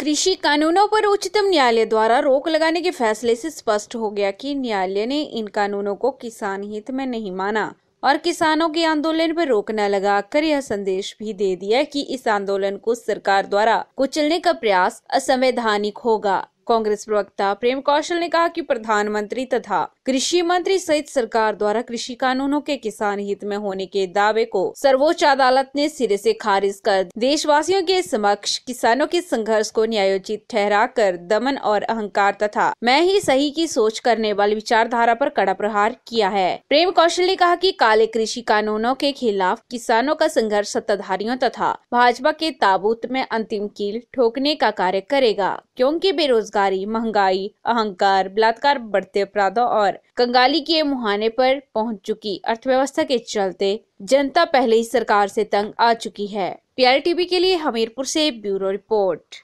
कृषि कानूनों पर उच्चतम न्यायालय द्वारा रोक लगाने के फैसले से स्पष्ट हो गया कि न्यायालय ने इन कानूनों को किसान हित में नहीं माना और किसानों के आंदोलन पर रोक न लगाकर यह संदेश भी दे दिया कि इस आंदोलन को सरकार द्वारा कुचलने का प्रयास असंवैधानिक होगा कांग्रेस प्रवक्ता प्रेम कौशल ने कहा कि प्रधानमंत्री तथा कृषि मंत्री सहित सरकार द्वारा कृषि कानूनों के किसान हित में होने के दावे को सर्वोच्च अदालत ने सिरे से खारिज कर देशवासियों के समक्ष किसानों के संघर्ष को न्यायोचित ठहरा कर दमन और अहंकार तथा मैं ही सही की सोच करने वाली विचारधारा पर कड़ा प्रहार किया है प्रेम कौशल ने कहा कि काले कृषि कानूनों के खिलाफ किसानों का संघर्ष सत्ताधारियों तथा भाजपा के ताबूत में अंतिम कील ठोकने का कार्य करेगा क्योंकि बेरोजगार बेरोजगारी महंगाई अहंकार बलात्कार बढ़ते अपराधों और कंगाली के मुहाने पर पहुंच चुकी अर्थव्यवस्था के चलते जनता पहले ही सरकार से तंग आ चुकी है पीआरटीवी के लिए हमीरपुर से ब्यूरो रिपोर्ट